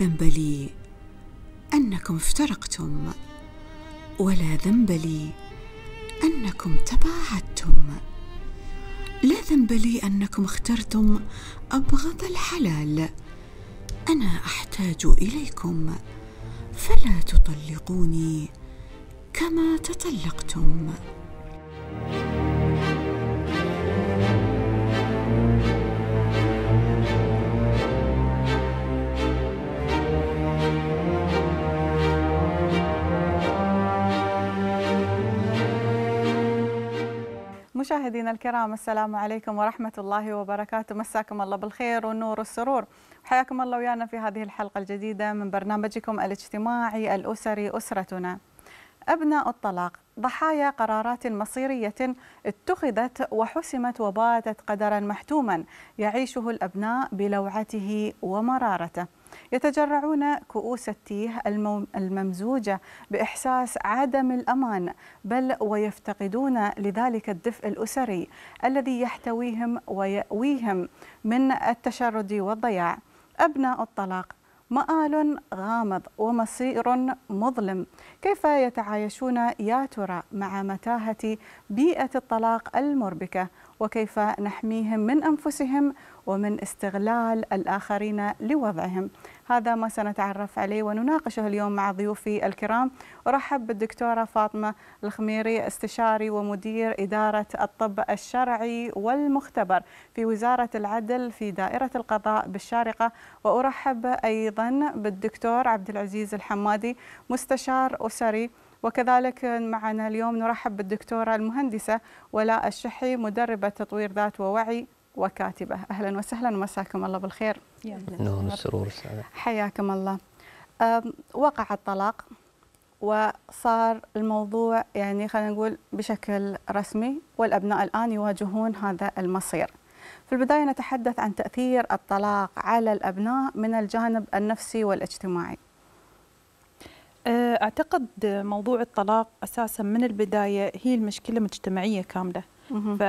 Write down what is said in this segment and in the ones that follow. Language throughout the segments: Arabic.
ذنب لي انكم افترقتم ولا ذنب لي انكم تباعدتم لا ذنب لي انكم اخترتم ابغض الحلال انا احتاج اليكم فلا تطلقوني كما تطلقتم مشاهدينا الكرام السلام عليكم ورحمة الله وبركاته مساكم الله بالخير والنور والسرور حياكم الله ويانا في هذه الحلقة الجديدة من برنامجكم الاجتماعي الأسري أسرتنا أبناء الطلاق ضحايا قرارات مصيرية اتخذت وحسمت وباتت قدرا محتوما يعيشه الأبناء بلوعته ومرارته يتجرعون كؤوس التيه الممزوجة بإحساس عدم الأمان بل ويفتقدون لذلك الدفء الأسري الذي يحتويهم ويأويهم من التشرد والضياع أبناء الطلاق مآل غامض ومصير مظلم كيف يتعايشون يا ترى مع متاهة بيئة الطلاق المربكة وكيف نحميهم من أنفسهم ومن استغلال الآخرين لوضعهم هذا ما سنتعرف عليه ونناقشه اليوم مع ضيوفي الكرام أرحب بالدكتورة فاطمة الخميري استشاري ومدير إدارة الطب الشرعي والمختبر في وزارة العدل في دائرة القضاء بالشارقة وأرحب أيضا بالدكتور عبد العزيز الحمادي مستشار أسري وكذلك معنا اليوم نرحب بالدكتورة المهندسة ولاء الشحي مدربة تطوير ذات ووعي وكاتبة أهلا وسهلا ومساكم الله بالخير نون السرور نعم، حياكم الله وقع الطلاق وصار الموضوع يعني خلينا نقول بشكل رسمي والأبناء الآن يواجهون هذا المصير في البداية نتحدث عن تأثير الطلاق على الأبناء من الجانب النفسي والاجتماعي أه، اعتقد موضوع الطلاق اساسا من البدايه هي المشكله مجتمعيه كامله ف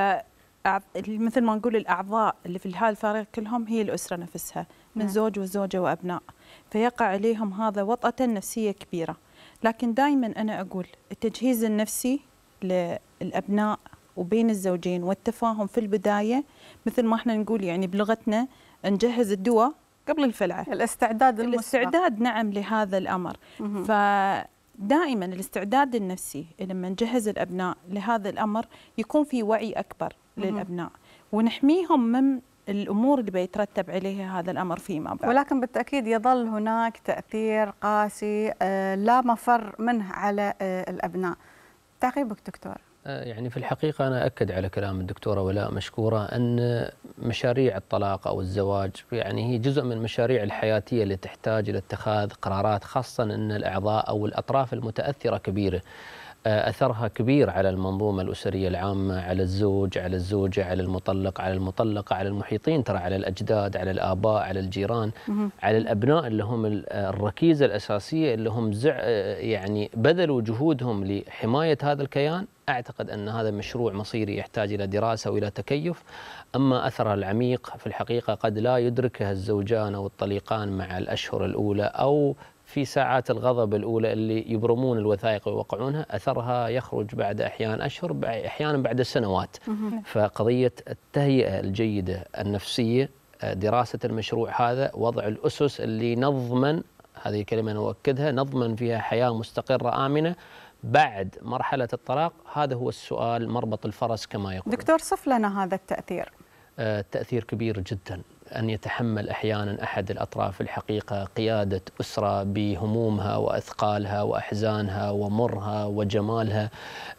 مثل ما نقول الاعضاء اللي في الفريق كلهم هي الاسره نفسها من نعم. زوج وزوجه وابناء فيقع عليهم هذا وطأة نفسيه كبيره لكن دائما انا اقول التجهيز النفسي للابناء وبين الزوجين والتفاهم في البدايه مثل ما احنا نقول يعني بلغتنا نجهز الدواء قبل الفلعة الاستعداد المسبق الاستعداد نعم لهذا الأمر ف فدائما الاستعداد النفسي لما نجهز الأبناء لهذا الأمر يكون في وعي أكبر للأبناء ونحميهم من الامور اللي بيترتب عليها هذا الامر فيما بعد. ولكن بالتاكيد يظل هناك تاثير قاسي آه، لا مفر منه على آه، الابناء. تعقيبك دكتور. يعني في الحقيقة أنا أكد على كلام الدكتورة ولاء مشكورة أن مشاريع الطلاق أو الزواج يعني هي جزء من المشاريع الحياتية التي تحتاج إلى اتخاذ قرارات خاصة أن الأعضاء أو الأطراف المتأثرة كبيرة آه، اثرها كبير على المنظومه الاسريه العامه على الزوج على الزوجه على المطلق على المطلقه على المحيطين ترى على الاجداد على الاباء على الجيران على الابناء اللي هم آه، الركيزه الاساسيه اللي هم زع آه، يعني بذلوا جهودهم لحمايه هذا الكيان اعتقد ان هذا مشروع مصيري يحتاج الى دراسه والى تكيف اما اثره العميق في الحقيقه قد لا يدركها الزوجان او الطليقان مع الاشهر الاولى او في ساعات الغضب الأولى اللي يبرمون الوثائق ويوقعونها أثرها يخرج بعد أحيان أشهر أحيانا بعد سنوات فقضية التهيئة الجيدة النفسية آه، دراسة المشروع هذا وضع الأسس اللي نضمن هذه كلمة نؤكدها نضمن فيها حياة مستقرة آمنة بعد مرحلة الطلاق هذا هو السؤال مربط الفرس كما يقول دكتور صف لنا هذا التأثير التأثير آه، كبير جدا أن يتحمل أحيانا أحد الأطراف الحقيقة قيادة أسرة بهمومها وأثقالها وأحزانها ومرها وجمالها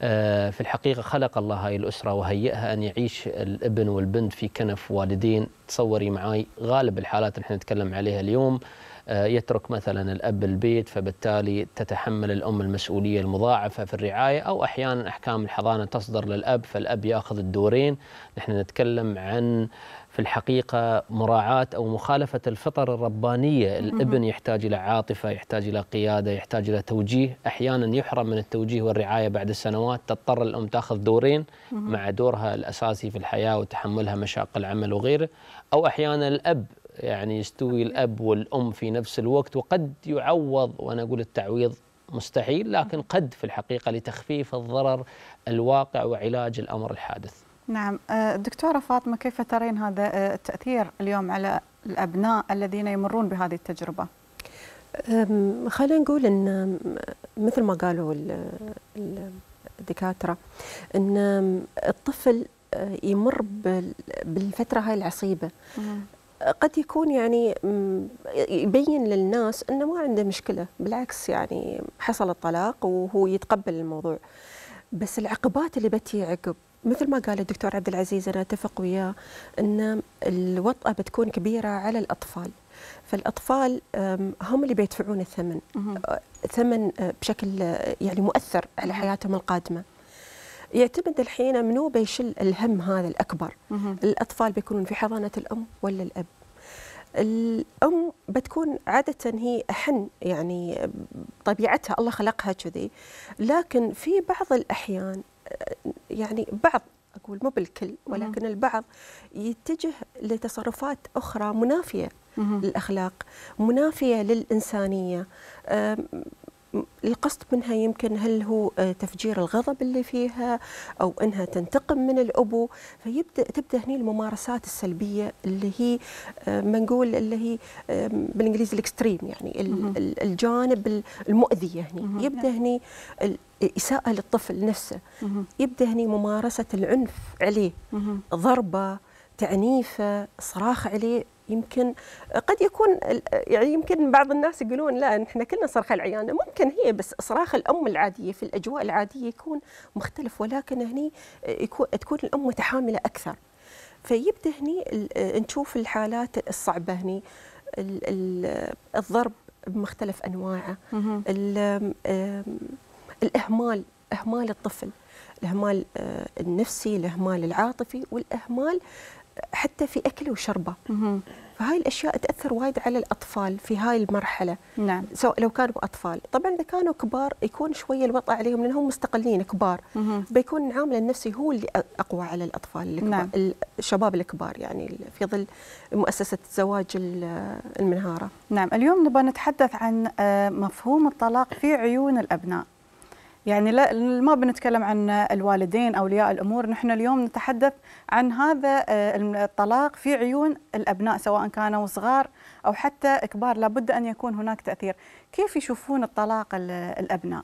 آه، في الحقيقة خلق الله هذه الأسرة وهيئها أن يعيش الابن والبنت في كنف والدين تصوري معي غالب الحالات اللي احنا نتكلم عليها اليوم آه، يترك مثلا الاب البيت فبالتالي تتحمل الام المسؤوليه المضاعفه في الرعايه او احيانا احكام الحضانه تصدر للاب فالاب ياخذ الدورين نحن نتكلم عن في الحقيقة مراعاة أو مخالفة الفطر الربانية الابن يحتاج إلى عاطفة يحتاج إلى قيادة يحتاج إلى توجيه أحيانا يحرم من التوجيه والرعاية بعد السنوات تضطر الأم تأخذ دورين مع دورها الأساسي في الحياة وتحملها مشاق العمل وغيره أو أحيانا الأب يعني يستوي الأب والأم في نفس الوقت وقد يعوض وأنا أقول التعويض مستحيل لكن قد في الحقيقة لتخفيف الضرر الواقع وعلاج الأمر الحادث نعم أه، دكتورة فاطمة كيف ترين هذا أه، التأثير اليوم على الأبناء الذين يمرون بهذه التجربة؟ خلينا نقول أن مثل ما قالوا الدكاترة أن الطفل أه، يمر بالفترة هاي العصيبة قد يكون يعني يبين للناس أنه ما عنده مشكلة بالعكس يعني حصل الطلاق وهو يتقبل الموضوع بس العقبات اللي بتي عقب مثل ما قال الدكتور عبد العزيز انا اتفق وياه ان الوطأه بتكون كبيره على الاطفال فالاطفال هم اللي بيدفعون الثمن ثمن أه، بشكل أه، يعني مؤثر على حياتهم القادمه يعتمد الحين منو بيشل الهم هذا الاكبر الاطفال بيكونون في حضانه الام ولا الاب الام بتكون عاده هي احن يعني طبيعتها الله خلقها كذي لكن في بعض الاحيان أه، يعني بعض أقول مو بالكل ولكن البعض يتجه لتصرفات أخرى منافية للأخلاق منافية للإنسانية القصد منها يمكن هل هو آه، تفجير الغضب اللي فيها او انها تنتقم من الابو فيبدا تبدا هني الممارسات السلبيه اللي هي آه، ما نقول اللي هي آه، بالانجليزي الاكستريم يعني الجانب المؤذيه هني يبدا هني اساءه للطفل نفسه يبدا هني ممارسه العنف عليه ضربه تعنيفه صراخ عليه يمكن قد يكون يعني يمكن بعض الناس يقولون لا نحن كلنا صرخه العيانه ممكن هي بس صراخ الام العاديه في الاجواء العاديه يكون مختلف ولكن هني تكون الام متحامله اكثر فيبدا هني نشوف الحالات الصعبه هني الضرب بمختلف انواعه الاهمال اهمال الطفل الاهمال آه، النفسي الاهمال العاطفي والاهمال حتى في أكله وشربه فهاي الأشياء تأثر وايد على الأطفال في هاي المرحلة نعم سواء لو كانوا أطفال طبعا إذا كانوا كبار يكون شوية الوضع عليهم لأنهم مستقلين كبار مه. بيكون العامل النفسي هو اللي أقوى على الأطفال الكبار نعم. الشباب الكبار يعني في ظل مؤسسة زواج المنهارة نعم اليوم نبغى نتحدث عن آه، مفهوم الطلاق في عيون الأبناء يعني لا ما بنتكلم عن الوالدين اولياء الامور نحن اليوم نتحدث عن هذا آه، الطلاق في عيون الابناء سواء كانوا صغار او حتى كبار لابد ان يكون هناك تاثير كيف يشوفون الطلاق الابناء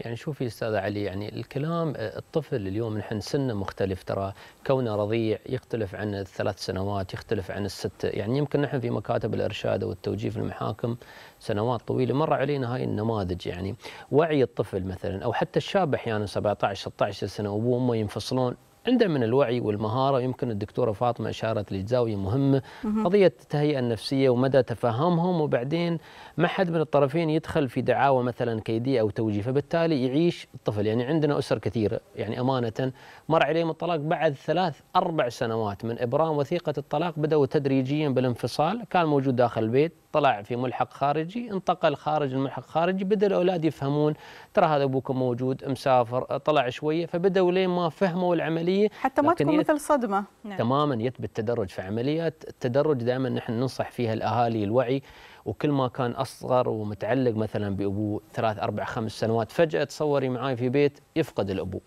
يعني شوفي استاذ علي يعني الكلام آه، الطفل اليوم نحن سنه مختلف ترى كونه رضيع يختلف عن الثلاث سنوات يختلف عن الست يعني يمكن نحن في مكاتب الارشاد والتوجيه في المحاكم سنوات طويله مر علينا هاي النماذج يعني وعي الطفل مثلا او حتى الشاب احيانا 17 16 سنه وابوه وامه ينفصلون عنده من الوعي والمهارة يمكن الدكتورة فاطمة أشارت لزاوية مهمة قضية التهيئة النفسية ومدى تفاهمهم وبعدين ما حد من الطرفين يدخل في دعاوى مثلا كيدية أو توجيه فبالتالي يعيش الطفل يعني عندنا أسر كثيرة يعني أمانة مر عليهم الطلاق بعد ثلاث أربع سنوات من إبرام وثيقة الطلاق بدأوا تدريجيا بالانفصال كان موجود داخل البيت طلع في ملحق خارجي انتقل خارج الملحق خارجي بدا الاولاد يفهمون ترى هذا ابوكم موجود مسافر طلع شويه فبداوا لين ما فهموا العمليه حتى ما تكون مثل صدمه نعم. تماما يتبع التدرج في عمليات التدرج دائما نحن ننصح فيها الاهالي الوعي وكل ما كان اصغر ومتعلق مثلا بابوه ثلاث اربع خمس سنوات فجاه تصوري معي في بيت يفقد الابو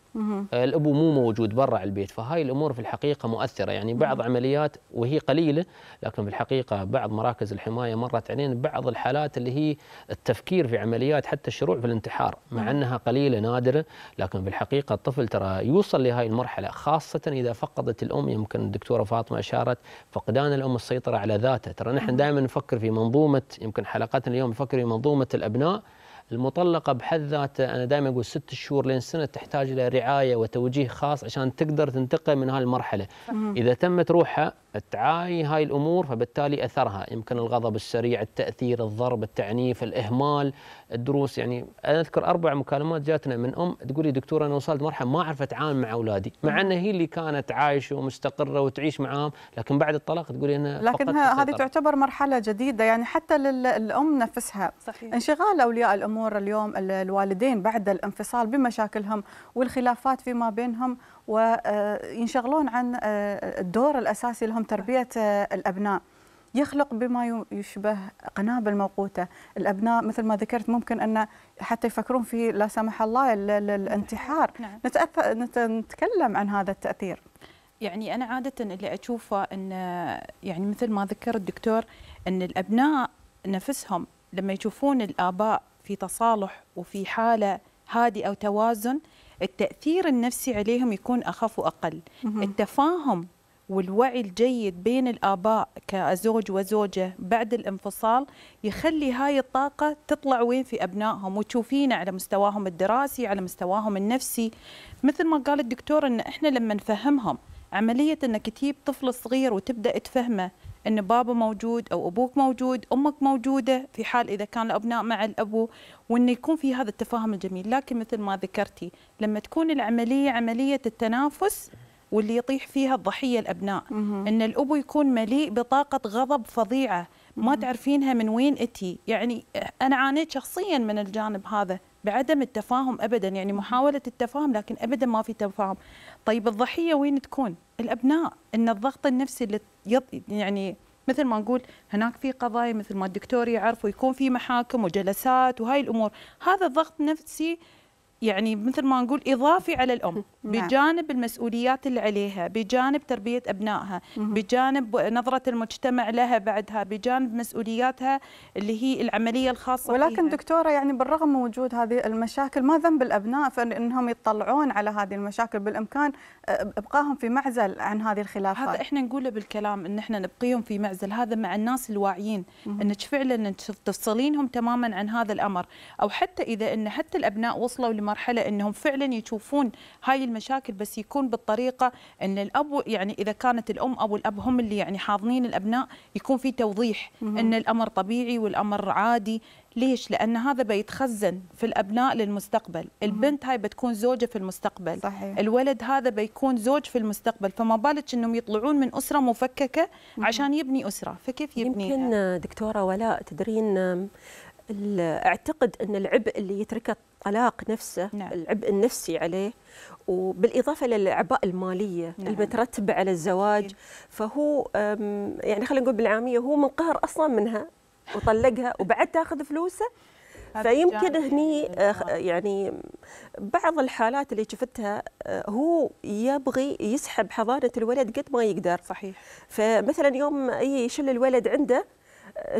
آه، الابو مو موجود برا البيت فهاي الامور في الحقيقه مؤثره يعني بعض عمليات وهي قليله لكن في الحقيقه بعض مراكز الحمايه مرت علينا بعض الحالات اللي هي التفكير في عمليات حتى الشروع في الانتحار مع انها قليله نادره لكن في الحقيقه الطفل ترى يوصل لهي المرحله خاصه اذا فقدت الام يمكن الدكتوره فاطمه اشارت فقدان الام السيطره على ذاته ترى نحن دائما نفكر في منظومه يمكن حلقتنا اليوم نفكر في منظومه الابناء المطلقه بحد ذاتها انا دائما اقول ست شهور لين سنه تحتاج الى رعايه وتوجيه خاص عشان تقدر تنتقل من هالمرحله اذا تمت روحها تعاي هاي الامور فبالتالي اثرها يمكن الغضب السريع، التاثير، الضرب، التعنيف، الاهمال، الدروس يعني انا اذكر اربع مكالمات جاتنا من ام تقول لي دكتور انا وصلت مرحله ما اعرف اتعامل مع اولادي، مع ان هي اللي كانت عايشه ومستقره وتعيش معاهم، لكن بعد الطلاق تقول انا لكن هذه تعتبر مرحله جديده يعني حتى للام نفسها صحيح. انشغال اولياء الامور اليوم الوالدين بعد الانفصال بمشاكلهم والخلافات فيما بينهم وينشغلون عن آه، الدور الأساسي لهم تربية آه، الأبناء يخلق بما يشبه قنابل موقوته الأبناء مثل ما ذكرت ممكن أن حتى يفكرون في لا سمح الله الانتحار نعم. نتكلم عن هذا التأثير يعني أنا عادة اللي أشوفه أن يعني مثل ما ذكر الدكتور أن الأبناء نفسهم لما يشوفون الآباء في تصالح وفي حالة هادئة وتوازن التاثير النفسي عليهم يكون اخف واقل التفاهم والوعي الجيد بين الآباء كزوج وزوجة بعد الانفصال يخلي هاي الطاقة تطلع وين في أبنائهم وتشوفينا على مستواهم الدراسي على مستواهم النفسي مثل ما قال الدكتور أن إحنا لما نفهمهم عملية أنك تجيب طفل صغير وتبدأ تفهمه ان بابا موجود او ابوك موجود امك موجوده في حال اذا كان الابناء مع الابو وان يكون في هذا التفاهم الجميل لكن مثل ما ذكرتي لما تكون العمليه عمليه التنافس واللي يطيح فيها الضحيه الابناء مه. ان الابو يكون مليء بطاقه غضب فظيعه ما تعرفينها من وين اتي يعني انا عانيت شخصيا من الجانب هذا بعدم التفاهم ابدا يعني محاوله التفاهم لكن ابدا ما في تفاهم طيب الضحيه وين تكون الابناء ان الضغط النفسي اللي يعني مثل ما نقول هناك في قضايا مثل ما الدكتور يعرف ويكون في محاكم وجلسات وهاي الامور هذا الضغط النفسي يعني مثل ما نقول اضافي على الام نعم. بجانب المسؤوليات اللي عليها بجانب تربيه ابنائها بجانب نظره المجتمع لها بعدها بجانب مسؤولياتها اللي هي العمليه الخاصه ولكن فيها. دكتوره يعني بالرغم من وجود هذه المشاكل ما ذنب الابناء فانهم يطلعون على هذه المشاكل بالامكان ابقاهم في معزل عن هذه الخلافات هذا احنا نقوله بالكلام ان احنا نبقيهم في معزل هذا مع الناس الواعيين انك فعلا تفصلينهم تماما عن هذا الامر او حتى اذا ان حتى الابناء وصلوا لمرحله مرحله انهم فعلا يشوفون هاي المشاكل بس يكون بالطريقه ان الاب يعني اذا كانت الام او الاب هم اللي يعني حاضنين الابناء يكون في توضيح مم. ان الامر طبيعي والامر عادي ليش؟ لأن هذا بيتخزن في الأبناء للمستقبل البنت هاي بتكون زوجة في المستقبل صحيح. الولد هذا بيكون زوج في المستقبل فما بالك أنهم يطلعون من أسرة مفككة عشان يبني أسرة فكيف يبنيها؟ يمكن دكتورة ولاء تدرين اعتقد أن العبء اللي يتركه القلق نفسه نعم. العبء النفسي عليه وبالاضافه للاعباء الماليه نعم. المترتبه على الزواج إيه. فهو يعني خلينا نقول بالعاميه هو منقهر اصلا منها وطلقها وبعد تاخذ فلوسه فيمكن هني آه، آه. يعني بعض الحالات اللي شفتها آه، هو يبغي يسحب حضانه الولد قد ما يقدر صحيح فمثلا يوم يشل الولد عنده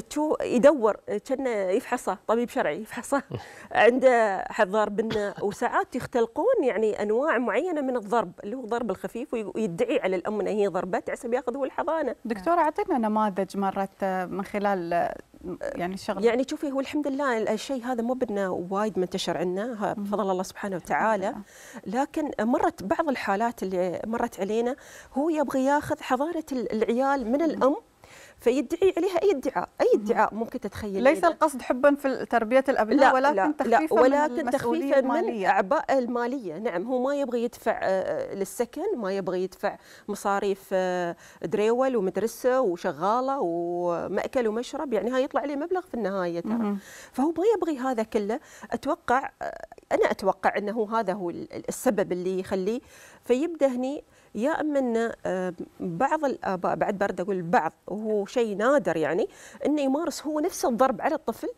تشو يدور كان يفحصه طبيب شرعي يفحصه عنده حذار بنه وساعات يختلقون يعني انواع معينه من الضرب اللي هو ضرب الخفيف ويدعي على الام ان هي ضربت عسى بياخذ هو الحضانه دكتوره اعطينا نماذج مرت من خلال يعني الشغل يعني شوفي هو الحمد لله الشيء هذا مو بدنا وايد منتشر عندنا بفضل الله سبحانه وتعالى لكن مرت بعض الحالات اللي مرت علينا هو يبغى ياخذ حضانه العيال من الام فيدعي عليها اي ادعاء اي ادعاء ممكن تتخيل ليس إيه؟ القصد حبا في تربيه الابناء لا ولكن لا تخفيفا لا ولكن من تخفيفا المالية. من اعباء الماليه نعم هو ما يبغى يدفع آه، آه، للسكن ما يبغى يدفع مصاريف آه، دريول ومدرسه وشغاله وماكل ومشرب يعني هاي يطلع عليه مبلغ في النهايه ترى فهو ما يبغي هذا كله اتوقع انا اتوقع انه هذا هو السبب اللي يخليه فيبدا هني يا اما ان آه، بعض الاباء بعد برد اقول بعض وهو شيء نادر يعني انه يمارس هو نفس الضرب على الطفل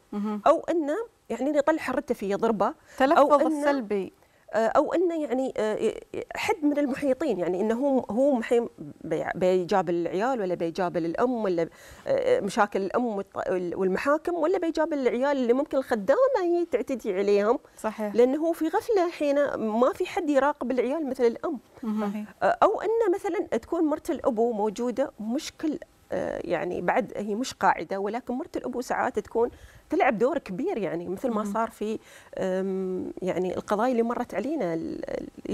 او انه يعني يطلع حرته فيه يضربه تلفظ السلبي او انه يعني آه، آه، حد من المحيطين يعني انه هو هو بيجاب العيال ولا بيجاب الام ولا آه، مشاكل الام والمحاكم ولا بيجاب العيال اللي ممكن الخدامه هي تعتدي عليهم صحيح لانه هو في غفله حين ما في حد يراقب العيال مثل الام صحيح. او انه مثلا تكون مرت الابو موجوده مشكل آه، يعني بعد هي مش قاعده ولكن مرت الابو ساعات تكون تلعب دور كبير يعني مثل ما صار في يعني القضايا اللي مرت علينا اللي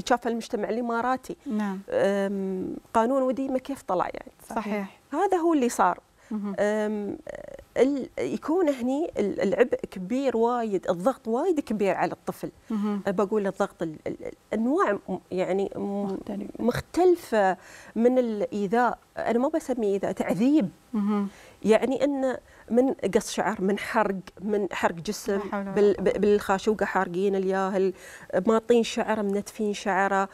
شافها المجتمع الاماراتي نعم قانون وديمه كيف طلع يعني صحيح, صحيح. هذا هو اللي صار يكون هني العبء كبير وايد الضغط وايد كبير على الطفل أه، بقول الضغط انواع يعني مختلفه من الايذاء انا ما بسميه ايذاء تعذيب يعني انه من قص شعر من حرق من حرق جسم بال بالخاشوقه حارقين الياهل ماطين شعره منتفين شعره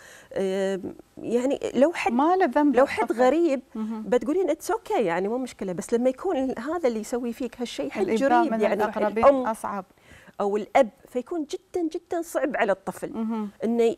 يعني لو حد ما له ذنب لو حد غريب بتقولين اتس اوكي يعني مو مشكله بس لما يكون هذا اللي يسوي فيك هالشيء حد جريب يعني ام اصعب او الاب فيكون جدا جدا صعب على الطفل انه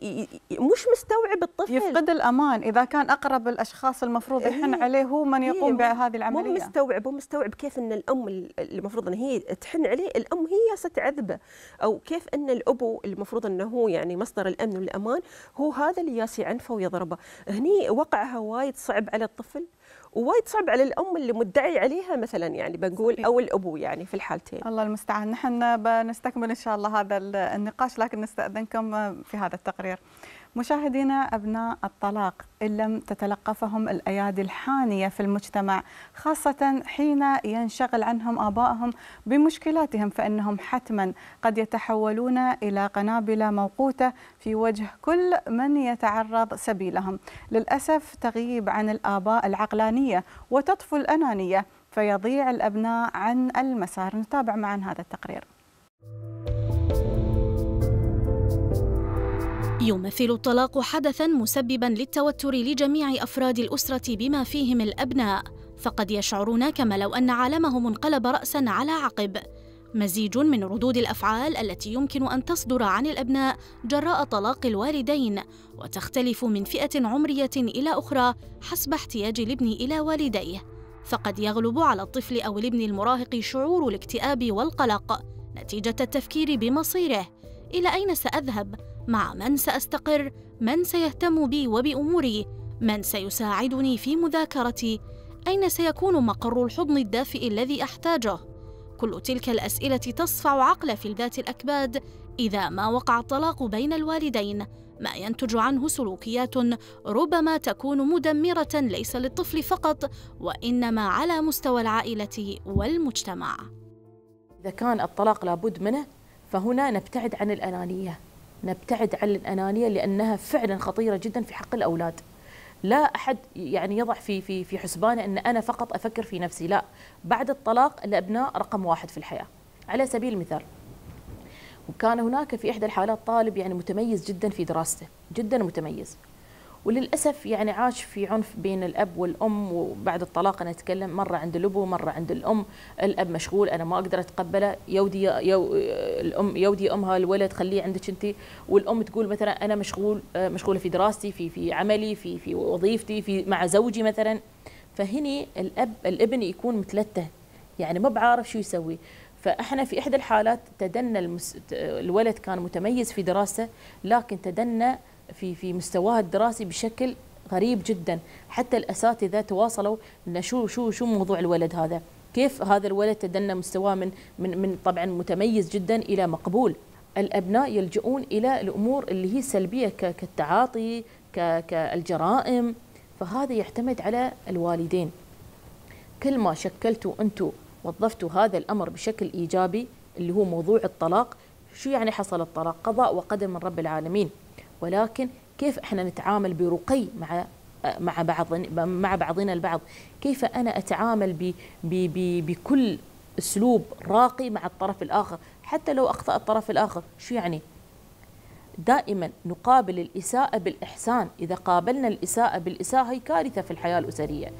مش مستوعب الطفل يفقد الامان اذا كان اقرب الاشخاص المفروض يحن إيه. عليه هو من يقوم إيه، بهذه العمليه مو مستوعب هو مستوعب كيف ان الام المفروض ان هي تحن عليه الام هي ستعذبه او كيف ان الابو المفروض انه هو يعني مصدر الامن والامان هو هذا اللي ياسي عنفه ويضربه هني وقعها وايد صعب على الطفل ووايد صعب على الام اللي مدعي عليها مثلا يعني بنقول او الابو يعني في الحالتين الله المستعان نحن بنستكمل ان شاء الله هذا النقاش لكن نستاذنكم في هذا التقرير مشاهدينا أبناء الطلاق إن لم تتلقفهم الأيادي الحانية في المجتمع خاصة حين ينشغل عنهم آبائهم بمشكلاتهم فإنهم حتما قد يتحولون إلى قنابل موقوتة في وجه كل من يتعرض سبيلهم للأسف تغيب عن الآباء العقلانية وتطفو الأنانية فيضيع الأبناء عن المسار نتابع معا هذا التقرير يمثل الطلاق حدثا مسببا للتوتر لجميع افراد الاسره بما فيهم الابناء فقد يشعرون كما لو ان عالمهم انقلب راسا على عقب مزيج من ردود الافعال التي يمكن ان تصدر عن الابناء جراء طلاق الوالدين وتختلف من فئه عمريه الى اخرى حسب احتياج الابن الى والديه فقد يغلب على الطفل او الابن المراهق شعور الاكتئاب والقلق نتيجه التفكير بمصيره الى اين ساذهب مع من سأستقر من سيهتم بي وبأموري من سيساعدني في مذاكرتي أين سيكون مقر الحضن الدافئ الذي أحتاجه كل تلك الأسئلة تصفع عقل في ذات الأكباد إذا ما وقع الطلاق بين الوالدين ما ينتج عنه سلوكيات ربما تكون مدمرة ليس للطفل فقط وإنما على مستوى العائلة والمجتمع إذا كان الطلاق لابد منه فهنا نبتعد عن الأنانية نبتعد عن الانانيه لانها فعلا خطيره جدا في حق الاولاد لا احد يعني يضع في في في حسبانه ان انا فقط افكر في نفسي لا بعد الطلاق الابناء رقم واحد في الحياه على سبيل المثال وكان هناك في احدى الحالات طالب يعني متميز جدا في دراسته جدا متميز وللاسف يعني عاش في عنف بين الاب والام وبعد الطلاق انا اتكلم مره عند الابو مره عند الام الاب مشغول انا ما اقدر اتقبله يودي يو الام يودي امها الولد خليه عندك انت والام تقول مثلا انا مشغول آه، مشغوله في دراستي في في عملي في في وظيفتي في مع زوجي مثلا فهني الاب الابن يكون متلته يعني ما بعارف شو يسوي فاحنا في احدى الحالات تدنى المس... الولد كان متميز في دراسته لكن تدنى في في مستواها الدراسي بشكل غريب جدا حتى الاساتذه تواصلوا ان شو شو شو موضوع الولد هذا كيف هذا الولد تدنى مستواه من من من طبعا متميز جدا الى مقبول الابناء يلجؤون الى الامور اللي هي سلبيه كالتعاطي كالجرائم فهذا يعتمد على الوالدين كل ما شكلتوا انتم وظفتوا هذا الامر بشكل ايجابي اللي هو موضوع الطلاق شو يعني حصل الطلاق قضاء وقدر من رب العالمين ولكن كيف احنا نتعامل برقي مع مع بعض مع بعضنا البعض كيف انا اتعامل ب ب بكل اسلوب راقي مع الطرف الاخر حتى لو اخطا الطرف الاخر شو يعني دائما نقابل الاساءه بالاحسان اذا قابلنا الاساءه بالاساءه هي كارثه في الحياه الاسريه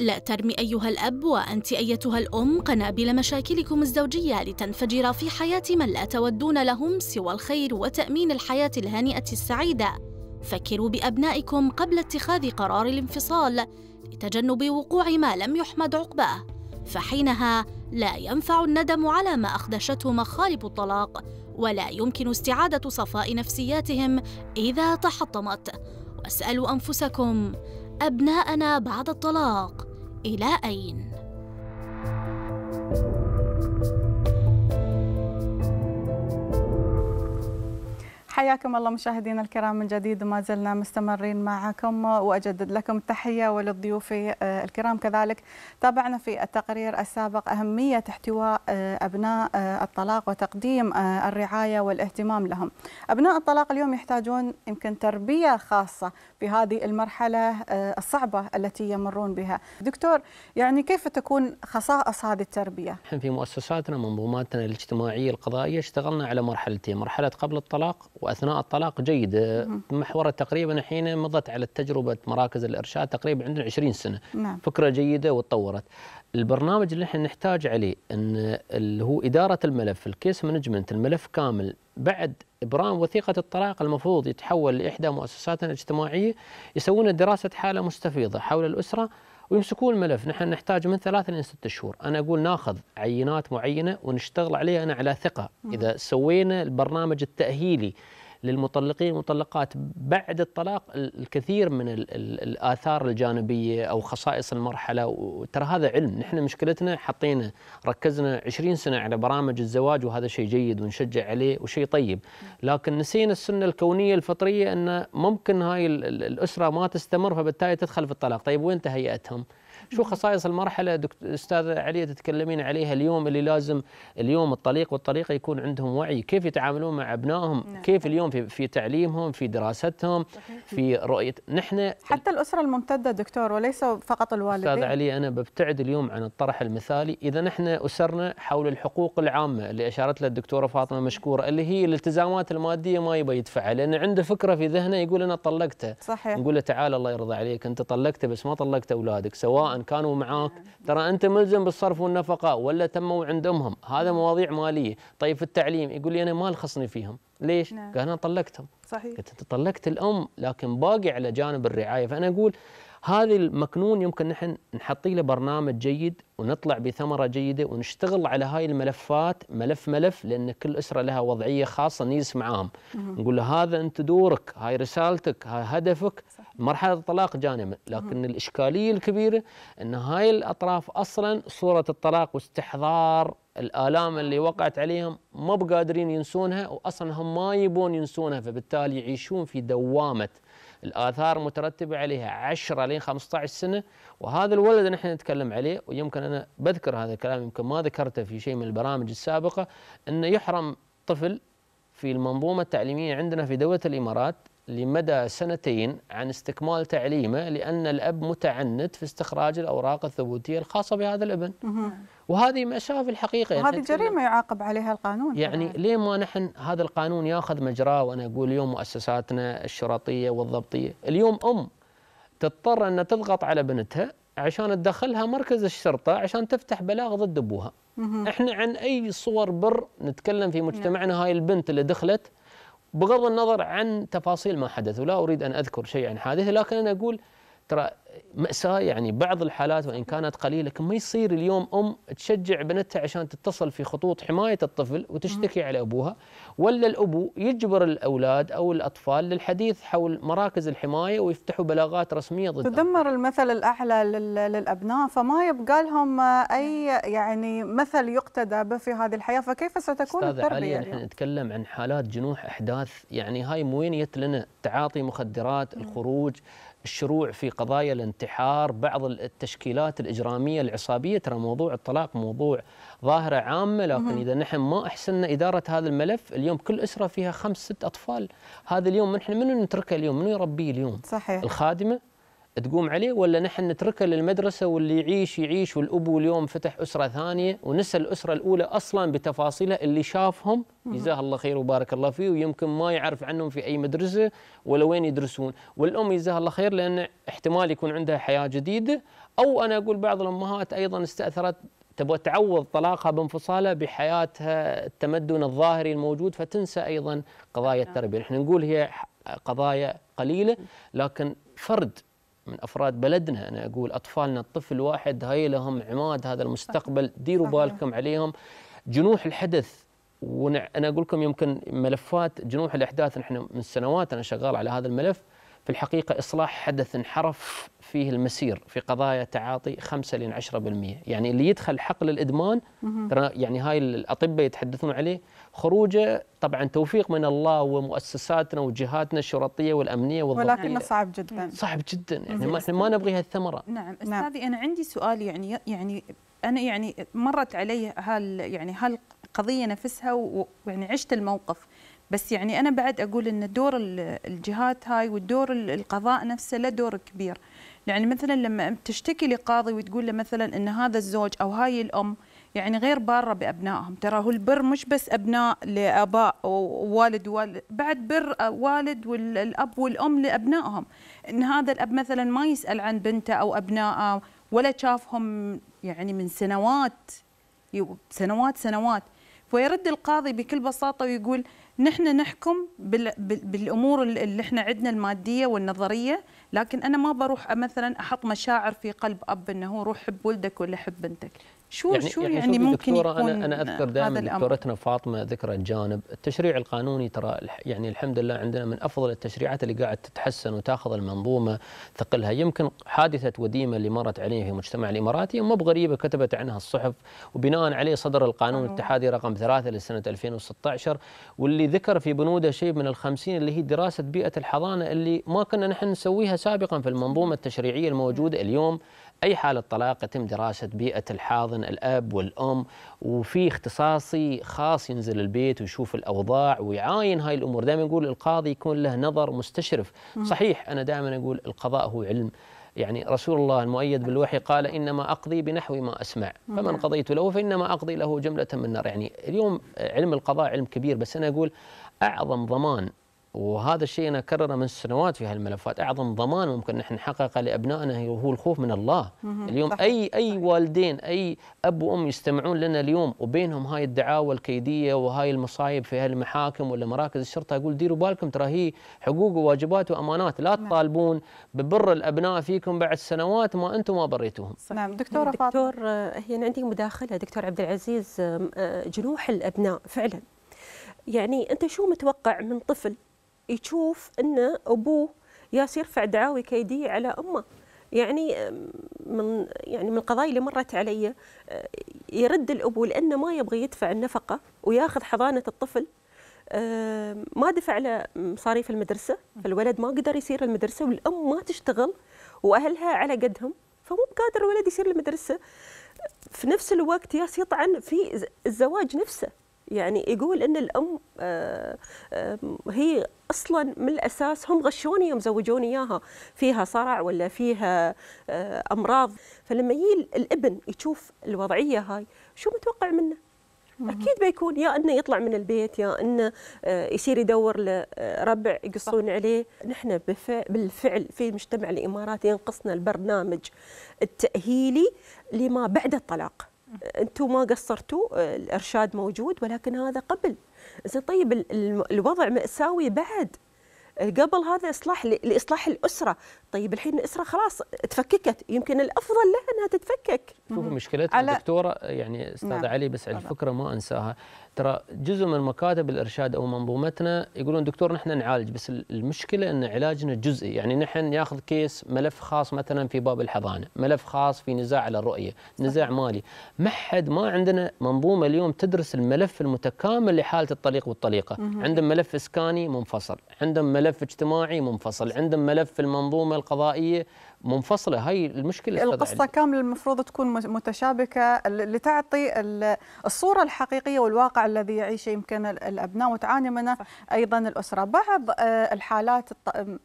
لا ترمي أيها الأب وأنت أيتها الأم قنابل مشاكلكم الزوجية لتنفجر في حياة من لا تودون لهم سوى الخير وتأمين الحياة الهانئة السعيدة فكروا بأبنائكم قبل اتخاذ قرار الانفصال لتجنب وقوع ما لم يحمد عقباه فحينها لا ينفع الندم على ما أخدشته مخالب الطلاق ولا يمكن استعادة صفاء نفسياتهم إذا تحطمت واسألوا أنفسكم أبناءنا بعد الطلاق إلى أين؟ thank you حياكم الله مشاهدينا الكرام من جديد ما زلنا مستمرين معكم واجدد لكم التحيه وللضيوف آه، الكرام كذلك تابعنا في التقرير السابق اهميه احتواء آه، ابناء آه، الطلاق وتقديم الرعايه والاهتمام لهم. ابناء الطلاق اليوم يحتاجون يمكن تربيه خاصه في هذه المرحله الصعبه التي يمرون بها. دكتور يعني كيف تكون خصائص هذه التربيه؟ احنا في مؤسساتنا منظوماتنا الاجتماعيه القضائيه اشتغلنا على مرحلتين، مرحله قبل الطلاق و اثناء الطلاق جيد محورة تقريبا الحين مضت على تجربه مراكز الارشاد تقريبا عندنا 20 سنه نعم. فكره جيده وتطورت البرنامج اللي احنا نحتاج عليه ان اللي هو اداره الملف الكيس مانجمنت الملف كامل بعد ابرام وثيقه الطلاق المفروض يتحول لاحدى مؤسساتنا الاجتماعيه يسوون دراسه حاله مستفيضه حول الاسره ويمسكون الملف نحن نحتاج من ثلاثة إلى ستة شهور أنا أقول ناخذ عينات معينة ونشتغل عليها أنا على ثقة إذا سوينا البرنامج التأهيلي للمطلقين والمطلقات بعد الطلاق الكثير من الآثار الجانبية أو خصائص المرحلة وترى هذا علم نحن مشكلتنا حطينا ركزنا 20 سنة على برامج الزواج وهذا شيء جيد ونشجع عليه وشيء طيب لكن نسينا السنة الكونية الفطرية أن ممكن هاي الأسرة ما تستمر فبالتالي تدخل في الطلاق طيب وين تهيئتهم؟ شو خصائص المرحله استاذ استاذه تتكلمين عليها اليوم اللي لازم اليوم الطليق والطليقه يكون عندهم وعي كيف يتعاملون مع ابنائهم نعم. كيف اليوم في, في تعليمهم في دراستهم في رؤيه نحن حتى الاسره الممتده دكتور وليس فقط الوالدين استاذ علي انا ببتعد اليوم عن الطرح المثالي اذا نحن اسرنا حول الحقوق العامه اللي اشارت لها الدكتوره فاطمه مشكوره اللي هي الالتزامات الماديه ما يبي يدفعها لان عنده فكره في ذهنه يقول انا طلقته صحيح نقول له تعال الله يرضى عليك انت طلقته بس ما طلقت اولادك سواء ان كانوا معاك ترى انت ملزم بالصرف والنفقه ولا تموا عند امهم هذا مواضيع ماليه طيب في التعليم يقول لي انا ما الخصني فيهم ليش قال نعم. انا طلقتهم صحيح قلت انت طلقت الام لكن باقي على جانب الرعايه فانا اقول هذه المكنون يمكن نحن نحطي له برنامج جيد ونطلع بثمره جيده ونشتغل على هاي الملفات ملف ملف لان كل اسره لها وضعيه خاصه نجلس معاهم نقول له هذا انت دورك هاي رسالتك هاي هدفك صح. مرحله الطلاق جانب لكن مم. الاشكاليه الكبيره ان هاي الاطراف اصلا صوره الطلاق واستحضار الالام اللي وقعت عليهم ما بقادرين ينسونها واصلا هم ما يبون ينسونها فبالتالي يعيشون في دوامه الآثار مترتبة عليها 10 لين 15 سنة وهذا الولد نحن نتكلم عليه ويمكن أنا بذكر هذا الكلام يمكن ما ذكرته في شيء من البرامج السابقة أنه يحرم طفل في المنظومة التعليمية عندنا في دولة الإمارات لمدى سنتين عن استكمال تعليمه لأن الأب متعنت في استخراج الأوراق الثبوتية الخاصة بهذا الابن وهذه مأساة في الحقيقة يعني هذه جريمة يعاقب عليها القانون يعني ليه ما نحن هذا القانون ياخذ مجراه وأنا أقول اليوم مؤسساتنا الشرطية والضبطية اليوم أم تضطر أن تضغط على بنتها عشان تدخلها مركز الشرطة عشان تفتح بلاغ ضد أبوها احنا عن أي صور بر نتكلم في مجتمعنا نعم. هاي البنت اللي دخلت بغض النظر عن تفاصيل ما حدث ولا اريد ان اذكر شيء عن حادثه لكن انا اقول ترى مأساة يعني بعض الحالات وإن كانت قليلة لكن ما يصير اليوم أم تشجع بنتها عشان تتصل في خطوط حماية الطفل وتشتكي على أبوها ولا الأبو يجبر الأولاد أو الأطفال للحديث حول مراكز الحماية ويفتحوا بلاغات رسمية ضدها تدمر المثل الأعلى للأبناء فما يبقى لهم أي يعني مثل يقتدى به في هذه الحياة فكيف ستكون التربية علي نحن نتكلم عن حالات جنوح أحداث يعني هاي موينية لنا تعاطي مخدرات الخروج الشروع في قضايا الانتحار بعض التشكيلات الإجرامية العصابية ترى موضوع الطلاق موضوع ظاهرة عامة لكن إذا نحن ما أحسننا إدارة هذا الملف اليوم كل أسرة فيها خمس ست أطفال هذا اليوم نحن منو نتركه اليوم منو يربيه اليوم صحيح. الخادمة تقوم عليه ولا نحن نتركه للمدرسه واللي يعيش يعيش والابو اليوم فتح اسره ثانيه ونسى الاسره الاولى اصلا بتفاصيلها اللي شافهم جزاه الله خير وبارك الله فيه ويمكن ما يعرف عنهم في اي مدرسه ولا وين يدرسون والام جزاها الله خير لان احتمال يكون عندها حياه جديده او انا اقول بعض الامهات ايضا استاثرت تبغى تعوض طلاقها بانفصالها بحياتها التمدن الظاهري الموجود فتنسى ايضا قضايا نعم. التربيه، احنا نقول هي قضايا قليله لكن فرد من افراد بلدنا انا اقول اطفالنا الطفل الواحد هاي لهم عماد هذا المستقبل ديروا بالكم عليهم جنوح الحدث وانا اقول لكم يمكن ملفات جنوح الاحداث نحن من سنوات انا شغال على هذا الملف في الحقيقة إصلاح حدث انحرف فيه المسير في قضايا تعاطي 5 ل 10% يعني اللي يدخل حقل الإدمان ترى يعني هاي الأطباء يتحدثون عليه خروجه طبعا توفيق من الله ومؤسساتنا وجهاتنا الشرطية والأمنية والضبطية ولكنه يعني صعب جدا صعب جدا يعني ما احنا ما نبغي هالثمرة نعم. نعم أستاذي أنا عندي سؤال يعني يعني أنا يعني مرت علي هال يعني هالقضية نفسها ويعني عشت الموقف بس يعني انا بعد اقول ان دور الجهات هاي والدور القضاء نفسه له دور كبير يعني مثلا لما تشتكي لقاضي وتقول له مثلا ان هذا الزوج او هاي الام يعني غير باره بابنائهم ترى هو البر مش بس ابناء لاباء ووالد ووالد بعد بر والد والاب والام لابنائهم ان هذا الاب مثلا ما يسال عن بنته او ابنائه ولا شافهم يعني من سنوات سنوات سنوات فيرد القاضي بكل بساطه ويقول نحن نحكم بالامور اللي احنا عندنا الماديه والنظريه لكن انا ما بروح مثلا احط مشاعر في قلب اب انه هو روح حب ولدك ولا حب بنتك شو يعني شو يعني, يعني ممكن دكتورة يكون أنا, أنا أذكر دائما دكتورتنا فاطمة ذكرى الجانب التشريع القانوني ترى يعني الحمد لله عندنا من أفضل التشريعات اللي قاعد تتحسن وتاخذ المنظومة ثقلها يمكن حادثة وديمة اللي مرت عليه في المجتمع الإماراتي وما بغريبة كتبت عنها الصحف وبناء عليه صدر القانون الاتحادي رقم ثلاثة لسنة 2016 واللي ذكر في بنوده شيء من الخمسين اللي هي دراسة بيئة الحضانة اللي ما كنا نحن نسويها سابقا في المنظومة التشريعية الموجودة نعم. اليوم اي حاله طلاق يتم دراسه بيئه الحاضن الاب والام وفي اختصاصي خاص ينزل البيت ويشوف الاوضاع ويعاين هاي الامور دائما نقول القاضي يكون له نظر مستشرف صحيح انا دائما اقول القضاء هو علم يعني رسول الله المؤيد بالوحي قال إنما أقضي بنحو ما أسمع فمن قضيت له فإنما أقضي له جملة من نار يعني اليوم علم القضاء علم كبير بس أنا أقول أعظم ضمان وهذا الشيء انا كرره من سنوات في هالملفات اعظم ضمان ممكن نحن نحققه لابنائنا هو الخوف من الله اليوم اي اي والدين اي اب وام يستمعون لنا اليوم وبينهم هاي الدعاوى الكيديه وهاي المصايب في هالمحاكم ولا مراكز الشرطه اقول ديروا بالكم ترى هي حقوق وواجبات وامانات لا نعم. تطالبون ببر الابناء فيكم بعد سنوات ما انتم ما بريتوهم نعم دكتوره دكتور نعم، آه، هي انا عندي مداخله دكتور عبد العزيز آه، جنوح الابناء فعلا يعني انت شو متوقع من طفل يشوف أن أبوه ياس يرفع دعاوي كيدية على أمه يعني من يعني من القضايا اللي مرت علي يرد الابو لانه ما يبغى يدفع النفقه وياخذ حضانه الطفل ما دفع له مصاريف المدرسه فالولد ما قدر يصير المدرسه والام ما تشتغل واهلها على قدهم فمو بقادر الولد يصير المدرسه في نفس الوقت ياس يطعن في الزواج نفسه يعني يقول ان الام آه، آه، هي اصلا من الاساس هم غشوني يوم زوجوني اياها فيها صرع ولا فيها آه، امراض فلما يجي الابن يشوف الوضعيه هاي شو متوقع منه؟ اكيد بيكون يا انه يطلع من البيت يا انه يصير يدور لربع يقصون عليه نحن بالفعل في المجتمع الاماراتي ينقصنا البرنامج التاهيلي لما بعد الطلاق انتم ما قصرتوا الارشاد موجود ولكن هذا قبل زين طيب الوضع ماساوي بعد قبل هذا اصلاح لاصلاح الاسره طيب الحين الاسره خلاص تفككت يمكن الافضل لها انها تتفكك شوفوا مشكلتنا دكتوره يعني استاذ نعم. علي بس على الفكره ما انساها ترى جزء من مكاتب الارشاد او منظومتنا يقولون دكتور نحن نعالج بس المشكله ان علاجنا جزئي يعني نحن ياخذ كيس ملف خاص مثلا في باب الحضانه ملف خاص في نزاع على الرؤيه نزاع مالي ما حد ما عندنا منظومه اليوم تدرس الملف المتكامل لحاله الطليق والطليقه عندهم ملف اسكاني منفصل عندهم ملف اجتماعي منفصل عندهم ملف المنظومه القضائيه منفصله هاي المشكله القصه كامله المفروض تكون متشابكه لتعطي الصوره الحقيقيه والواقع الذي يعيشه يمكن الابناء وتعاني منه ايضا الاسره بعض آه، الحالات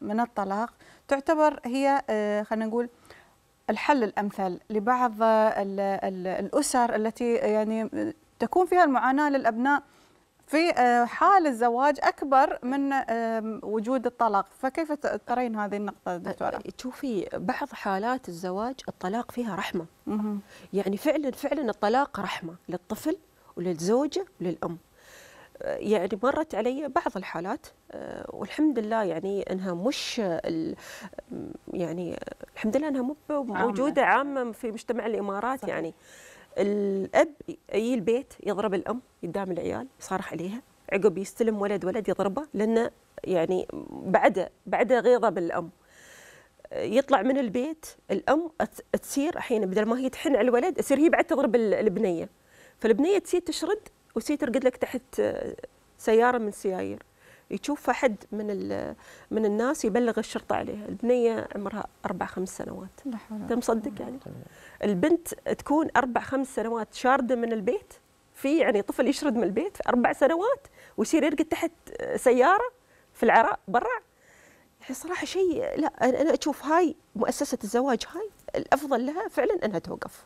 من الطلاق تعتبر هي آه، خلينا نقول الحل الامثل لبعض الاسر التي يعني تكون فيها المعاناه للابناء في آه، حال الزواج اكبر من آه، وجود الطلاق فكيف ترين هذه النقطه دكتوره تشوفي بعض حالات الزواج الطلاق فيها رحمه يعني فعلا فعلا الطلاق رحمه للطفل وللزوجه وللام يعني مرت علي بعض الحالات والحمد لله يعني انها مش يعني الحمد لله انها مو موجوده عامه في مجتمع الامارات صح. يعني الاب يجي البيت يضرب الام قدام العيال يصارح عليها عقب يستلم ولد ولد يضربه لانه يعني بعده بعده غيظه بالام يطلع من البيت الام تصير الحين بدل ما هي تحن على الولد تصير هي بعد تضرب البنيه فالبنيه تصير تشرد وتصير ترقد لك تحت سياره من السيايير يشوف حد من من الناس يبلغ الشرطه عليها البنيه عمرها اربع خمس سنوات انت مصدق يعني البنت تكون اربع خمس سنوات شارده من البيت في يعني طفل يشرد من البيت في اربع سنوات ويصير يرقد تحت سياره في العراء برا يعني صراحه شيء لا انا اشوف هاي مؤسسه الزواج هاي الافضل لها فعلا انها توقف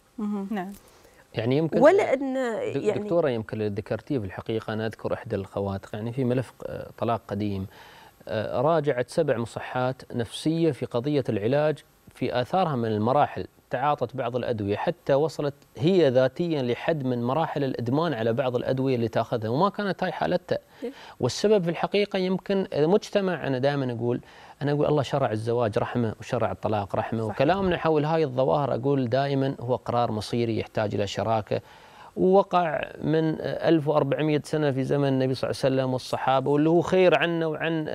نعم يعني يمكن ولا ان يعني دكتوره يمكن ذكرتيه في الحقيقه انا اذكر احدى الخواتق يعني في ملف آه، طلاق قديم آه، راجعت سبع مصحات نفسيه في قضيه العلاج في اثارها من المراحل تعاطت بعض الادويه حتى وصلت هي ذاتيا لحد من مراحل الادمان على بعض الادويه اللي تاخذها وما كانت هاي حالتها إيه. والسبب في الحقيقه يمكن مجتمع انا دائما اقول انا اقول الله شرع الزواج رحمه وشرع الطلاق رحمه صحيح. وكلامنا حول هاي الظواهر اقول دائما هو قرار مصيري يحتاج الى شراكه ووقع من 1400 سنة في زمن النبي صلى الله عليه وسلم والصحابة واللي هو خير عنا وعن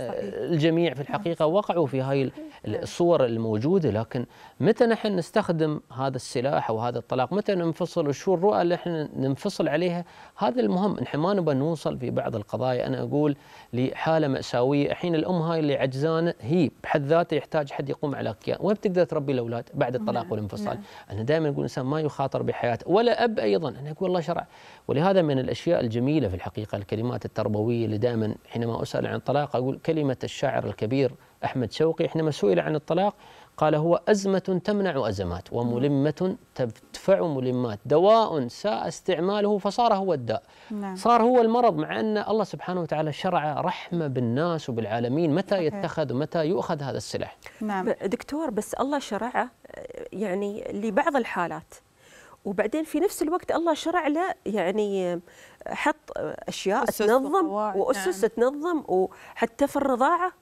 الجميع في الحقيقة وقعوا في هاي الصور الموجودة لكن متى نحن نستخدم هذا السلاح أو هذا الطلاق متى ننفصل وشو الرؤى اللي احنا ننفصل عليها هذا المهم نحن ما نبغى نوصل في بعض القضايا أنا أقول لحالة مأساوية الحين الأم هاي اللي عجزانة هي بحد ذاته يحتاج حد يقوم على كيان وين بتقدر تربي الأولاد بعد الطلاق نعم. والانفصال نعم. أنا دائما أقول الإنسان ما يخاطر بحياته ولا أب أيضا أنا أقول الله شرع ولهذا من الأشياء الجميلة في الحقيقة الكلمات التربوية اللي دائما حينما أسأل عن الطلاق أقول كلمة الشاعر الكبير أحمد شوقي حينما سئل عن الطلاق قال هو أزمة تمنع أزمات وملمة تدفع ملمات دواء ساء استعماله فصار هو الداء نعم. صار هو المرض مع أن الله سبحانه وتعالى شرع رحمة بالناس وبالعالمين متى يتخذ ومتى يؤخذ هذا السلاح نعم. دكتور بس الله شرعه يعني لبعض الحالات وبعدين في نفس الوقت الله شرع له يعني آه، حط اشياء تنظم واسس نعم. تنظم وحتى في الرضاعه